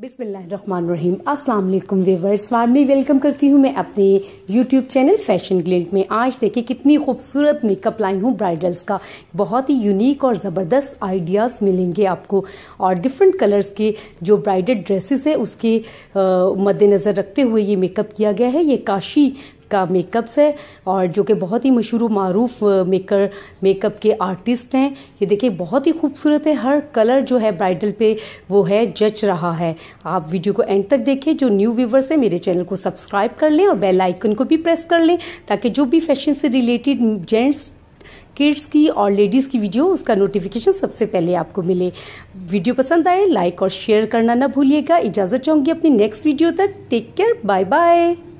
बिसमीम Aslam viewers warmly welcome करती हूँ मैं अपने YouTube चैनल फैशन ग्लेंट में आज देखिए कितनी खूबसूरत मेकअप लाई हूँ ब्राइडल्स का बहुत ही यूनिक और ज़बरदस्त आइडियाज़ मिलेंगे आपको और डिफरेंट कलर्स के जो ब्राइडल ड्रेसेस है उसके मद्देनज़र रखते हुए ये मेकअप किया गया है ये काशी का मेकअप्स है और जो कि बहुत ही मशहूर मरूफ मेकर मेकअप के आर्टिस्ट हैं ये देखिए बहुत ही खूबसूरत है हर कलर जो है ब्राइडल पे वो है जच रहा है आप वीडियो को एंड तक देखिए जो न्यू व्यूवर्स है मेरे चैनल को सब्सक्राइब कर लें और बेल आइकन को भी प्रेस कर लें ताकि जो भी फैशन से रिलेटेड जेंट्स किड्स की और लेडीज़ की वीडियो उसका नोटिफिकेशन सबसे पहले आपको मिले वीडियो पसंद आए लाइक और शेयर करना ना भूलिएगा इजाज़त चाहूँगी अपनी नेक्स्ट वीडियो तक टेक केयर बाय बाय